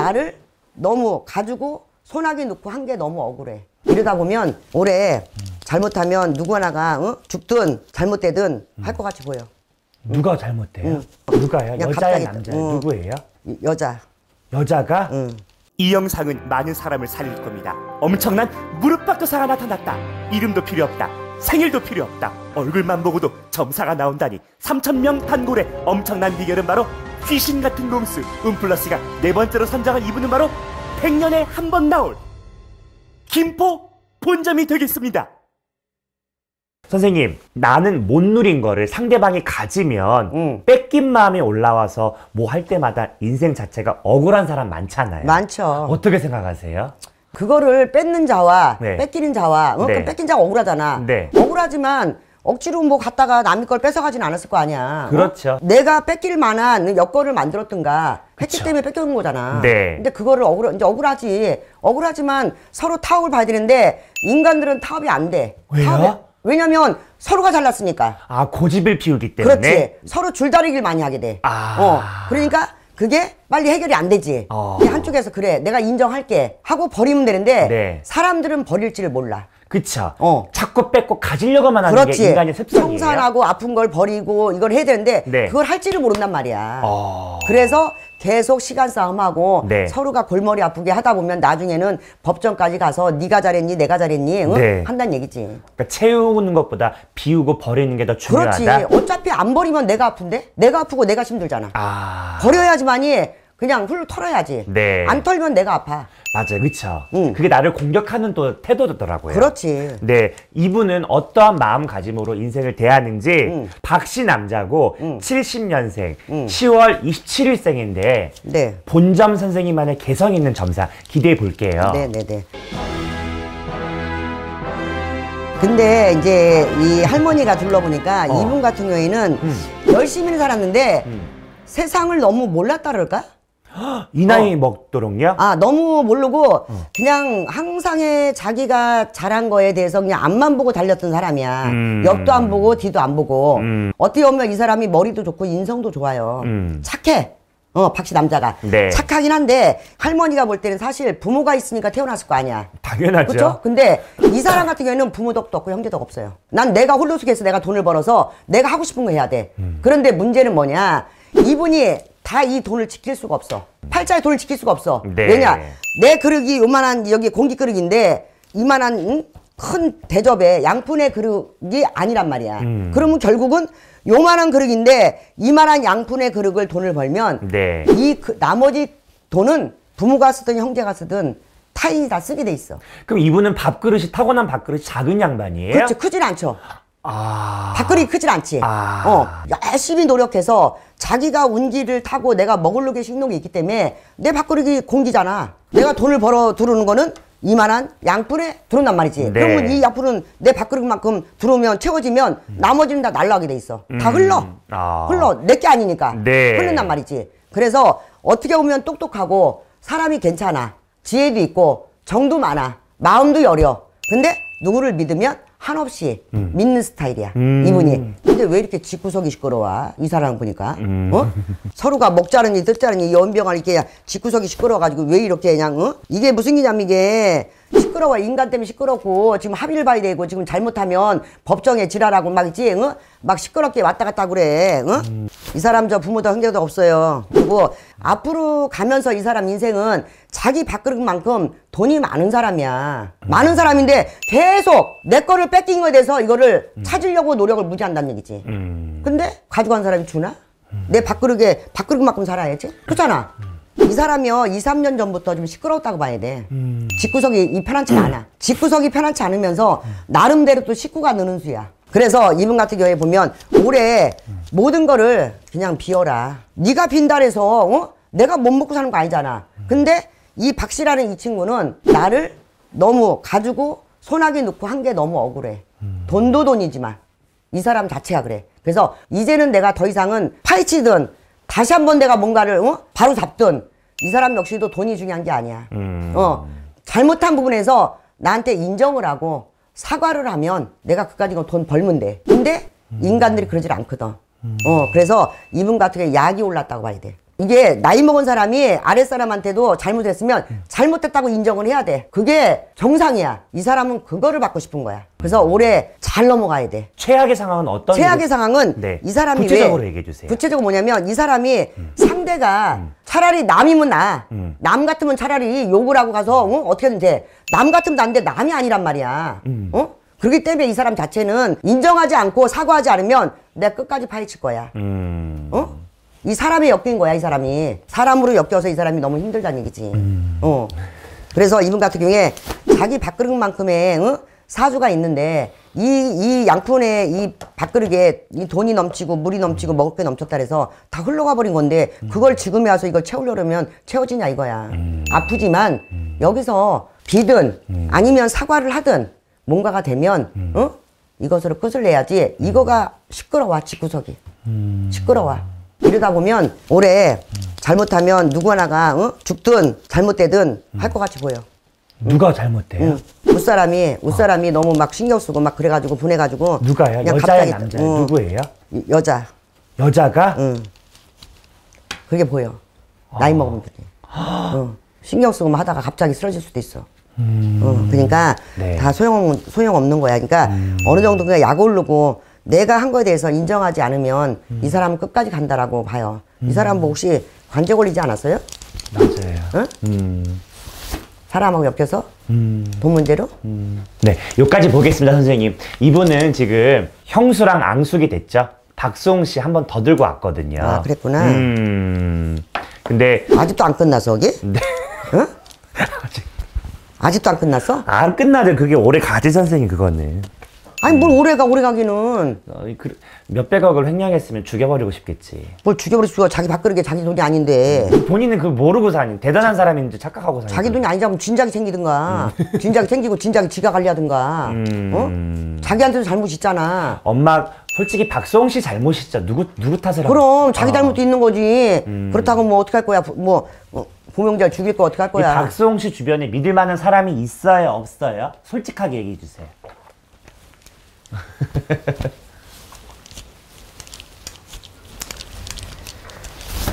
나를 너무 가지고 소나기 놓고 한 게 너무 억울해. 이러다 보면 올해 잘못하면 누구나가 하 어? 죽든 잘못되든 할 것 같이 보여. 누가 잘못돼요? 누가요? 여자야 남자야? 응. 누구예요? 여자. 여자가? 응. 이 영상은 많은 사람을 살릴 겁니다. 엄청난 무릎팍도사가 나타났다. 이름도 필요 없다. 생일도 필요 없다. 얼굴만 보고도 점사가 나온다니 3천명 단골의 엄청난 비결은 바로 귀신 같은 놈스 음플러스가 네 번째로 선정한이분은 바로 100년에 한 번 나올 김포 본점이 되겠습니다. 선생님, 나는 못 누린 거를 상대방이 가지면 음. 뺏긴 마음이 올라와서 뭐 할 때마다 인생 자체가 억울한 사람 많잖아요. 많죠. 어떻게 생각하세요? 그거를 뺏는 자와 네. 뺏기는 자와 어? 네. 그 뺏긴 자가 억울하잖아. 네. 억울하지만 억지로 뭐 갔다가 남의 걸 뺏어가진 않았을 거 아니야. 어? 그렇죠. 어? 내가 뺏길 만한 여건을 만들었던가 했기 그렇죠. 때문에 뺏겨온 거잖아. 네. 근데 그거를 억울, 이제 억울하지. 억울하지만 서로 타협을 봐야 되는데 인간들은 타협이 안 돼. 왜요? 타협이, 왜냐면 서로가 잘났으니까. 아, 고집을 피우기 때문에. 그렇지. 서로 줄다리기를 많이 하게 돼. 아. 어. 그러니까 그게 빨리 해결이 안 되지. 어. 한쪽에서 그래 내가 인정할게 하고 버리면 되는데 네. 사람들은 버릴지를 몰라. 그쵸. 어. 자꾸 뺏고 가지려고만 하는 그렇지. 게 인간의 습성이에요. 청산하고 아픈 걸 버리고 이걸 해야 되는데 네. 그걸 할지를 모른단 말이야. 어... 그래서 계속 시간 싸움하고 네. 서로가 골머리 아프게 하다 보면 나중에는 법정까지 가서 네가 잘했니 내가 잘했니 응? 네. 한다는 얘기지. 그러니까 채우는 것보다 비우고 버리는 게 더 중요하다. 그렇지. 어차피 안 버리면 내가 아픈데 내가 아프고 내가 힘들잖아. 아... 버려야지만이 그냥 훌 털어야지. 네. 안 털면 내가 아파. 맞아요. 그쵸. 응. 그게 나를 공격하는 또 태도더라고요. 그렇지. 네. 이분은 어떠한 마음가짐으로 인생을 대하는지 응. 박씨 남자고 응. 70년생 10월 27일생인데 네. 본점 선생님만의 개성 있는 점사 기대해 볼게요. 네네네. 네, 네. 근데 이제 이 할머니가 둘러보니까 어. 이분 같은 경우에는 음. 열심히 살았는데 음. 세상을 너무 몰랐다 그럴까? 이 나이 어. 먹도록요? 아 너무 모르고 어. 그냥 항상의 자기가 잘한 거에 대해서 그냥 앞만 보고 달렸던 사람이야 음. 옆도 안 보고 뒤도 안 보고 음. 어떻게 보면 이 사람이 머리도 좋고 인성도 좋아요 음. 착해 어 박씨 남자가 네. 착하긴 한데 할머니가 볼 때는 사실 부모가 있으니까 태어났을 거 아니야 당연하죠 그렇죠? 근데 이 사람 같은 경우에는 부모 덕도 없고 형제 덕 없어요 난 내가 홀로숙에서 내가 돈을 벌어서 내가 하고 싶은 거 해야 돼 음. 그런데 문제는 뭐냐 이분이 다이 돈을 지킬 수가 없어. 팔자의 돈을 지킬 수가 없어. 네. 왜냐? 내 그릇이 요만한 여기 공기 그릇인데 이만한 큰 대접에 양푼의 그릇이 아니란 말이야. 음. 그러면 결국은 요만한 그릇인데 이만한 양푼의 그릇을 돈을 벌면 네. 이 그, 나머지 돈은 부모가 쓰든 형제가 쓰든 타인이 다 쓰게 돼 있어. 그럼 이분은 밥그릇이 타고난 밥그릇이 작은 양반이에요? 그렇죠. 크진 않죠. 아... 밥그릇이 크진 않지. 아... 어, 열심히 노력해서 자기가 운기를 타고 내가 먹을게식농이 있기 때문에 내 밥그릇이 공기잖아. 내가 돈을 벌어 들어오는 거는 이만한 양분에 들어온단 말이지. 네. 그러면 이 양분은 내 밥그릇만큼 들어오면 채워지면 나머지는 다 날라가게 돼 있어. 다 음. 흘러. 아... 흘러. 내게 아니니까. 네. 흘른단 말이지. 그래서 어떻게 보면 똑똑하고 사람이 괜찮아. 지혜도 있고 정도 많아. 마음도 여려. 근데 누구를 믿으면 한없이 음. 믿는 스타일이야 음. 이분이 근데 왜 이렇게 집구석이 시끄러워 이 사람 보니까 어? 서로가 먹자는 이들자는이 연병을 이렇게 집구석이 시끄러워가지고 왜 이렇게 그냥 어? 이게 무슨 기냐면 이게 시끄러워 인간 때문에 시끄럽고 지금 합의를 봐야 되고 지금 잘못하면 법정에 지랄하고 막 있지 응? 막 시끄럽게 왔다 갔다 그래 응? 음. 이 사람 저 부모도 형제도 없어요 그리고 앞으로 가면서 이 사람 인생은 자기 밥그릇만큼 돈이 많은 사람이야 음. 많은 사람인데 계속 내 거를 뺏긴 거에 대해서 이거를 음. 찾으려고 노력을 무지한다는 얘기지 음. 근데 가져간 사람이 주나? 내 밥그릇에 밥그릇만큼 살아야지 그렇잖아 이 사람이요 2, 3년 전부터 좀 시끄러웠다고 봐야 돼 음. 집구석이 이 편안치 않아 집구석이 편안치 않으면서 나름대로 또 식구가 느는 수야 그래서 이분 같은 경우에 보면 올해 모든 거를 그냥 비워라 네가 빈달해서 어? 내가 못 먹고 사는 거 아니잖아 근데 이 박씨라는 이 친구는 나를 너무 가지고 소나기 놓고 한 게 너무 억울해 음. 돈도 돈이지만 이 사람 자체가 그래 그래서 이제는 내가 더 이상은 파헤치든 다시 한 번 내가 뭔가를 어? 바로 잡든 이 사람 역시도 돈이 중요한 게 아니야. 음. 어 잘못한 부분에서 나한테 인정을 하고 사과를 하면 내가 그까짓 돈 벌면 돼. 근데 음. 인간들이 그러질 않거든. 어 그래서 이분 같은 게 약이 올랐다고 봐야 돼. 이게 나이 먹은 사람이 아랫사람한테도 잘못했으면 잘못했다고 인정을 해야 돼. 그게 정상이야. 이 사람은 그거를 받고 싶은 거야. 그래서 올해 잘 넘어가야 돼. 최악의 상황은 어떤? 최악의 상황은 네. 이 사람이 구체적으로 얘기해 주세요. 구체적으로 뭐냐면 이 사람이 음. 상대가 음. 차라리 남이면 나. 음. 남 같으면 차라리 욕을 하고 가서 어? 어떻게든 돼. 남 같으면 난데 남이 아니란 말이야. 음. 어? 그렇기 때문에 이 사람 자체는 인정하지 않고 사과하지 않으면 내가 끝까지 파헤칠 거야. 음. 어? 이 사람이 엮인 거야, 이 사람이. 사람으로 엮여서 이 사람이 너무 힘들다는 얘기지. 음. 어. 그래서 이분 같은 경우에 자기 밥그릇만큼의 응? 사주가 있는데 이, 이 양푼에 이 밥그릇에 이 돈이 넘치고 물이 넘치고 먹을 게 넘쳤다 그래서 다 흘러가 버린 건데 그걸 지금에 와서 이걸 채우려면 채워지냐 이거야. 음. 아프지만 음. 여기서 비든 음. 아니면 사과를 하든 뭔가가 되면 음. 응? 이것으로 끝을 내야지 이거가 시끄러워 집구석이 음. 시끄러워 이러다 보면 올해 잘못하면 누구 하나가 어? 죽든 잘못되든 할 것 같이 보여. 음. 누가 잘못돼요? 응. 음. 웃사람이 웃사람이 너무 막 신경 쓰고 막 그래가지고 보내가지고 누가요? 여자야 남자야? 응, 어. 누구예요? 여자. 여자가? 응. 음. 그게 보여. 나이 아. 먹으면 그래. 응. 어. 신경 쓰고 막 하다가 갑자기 쓰러질 수도 있어. 응. 어, 그러니까 네. 다 소용 소용 없는 거야. 그러니까 어느 정도 그냥 약 오르고 내가 한 거에 대해서 인정하지 않으면 음. 이 사람은 끝까지 간다라고 봐요. 음. 이 사람 뭐 혹시 관제 걸리지 않았어요? 맞아요. 어? 음. 사람하고 엮여서 음. 돈 문제로? 음. 네, 여기까지 보겠습니다, 선생님. 이분은 지금 형수랑 앙숙이 됐죠? 박수홍 씨한 번 더 들고 왔거든요. 아, 그랬구나. 음. 근데 아직도 안 끝났어, 여기? 네. 어? 아직. 아직도 안 끝났어? 안 끝나죠. 그게 오래 가지 선생님 그거는. 아니 뭘 오래가 오래가기는 아니, 그, 몇 백억을 횡령했으면 죽여버리고 싶겠지. 뭘 죽여버릴 리 수가 자기 밥 그릇게 자기 돈이 아닌데 음, 본인은 그걸 모르고 사는 대단한 사람인지 착각하고 사니. 자기 돈이 아니자면 진작이 생기든가 음. 진작이 생기고 진작이 지가리하든가 음. 어? 자기한테도 잘못 있잖아 엄마 솔직히 박수홍씨 잘못이 진짜 누구 누구 탓을 하고 그럼 자기 잘못도 있는 거지 음. 그렇다고 뭐 어떻게 할 거야 뭐 뭐 보명자를 어, 죽일 거 어떻게 할 거야 박수홍씨 주변에 믿을 만한 사람이 있어요 없어요? 솔직하게 얘기해 주세요.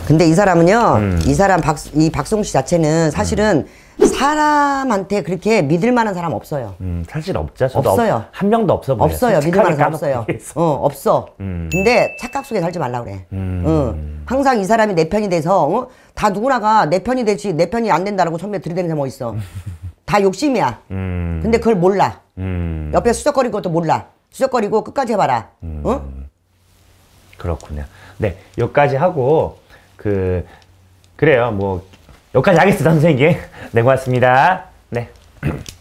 근데 이 사람은요, 음. 이 사람 박, 이 박성우 씨 자체는 사실은 음. 사람한테 그렇게 믿을 만한 사람 없어요. 음, 사실 없죠. 저도 없어요. 없, 한 명도 없어 보여요. 없어요. 믿을 만한 사람 없어요. 어 없어. 음. 근데 착각 속에 살지 말라 그래. 음. 어, 항상 이 사람이 내 편이 돼서 어? 다 누구나가 내 편이 되지 내 편이 안 된다라고 선배 들이대는 사람 어딨어. 다 욕심이야. 음. 근데 그걸 몰라. 옆에 수적거리 것도 몰라. 수적거리고 끝까지 해봐라. 음, 응? 그렇군요. 네, 여기까지 하고 그 그래요. 뭐 여기까지 하겠습니다, 선생님. 네, 고맙습니다. 네.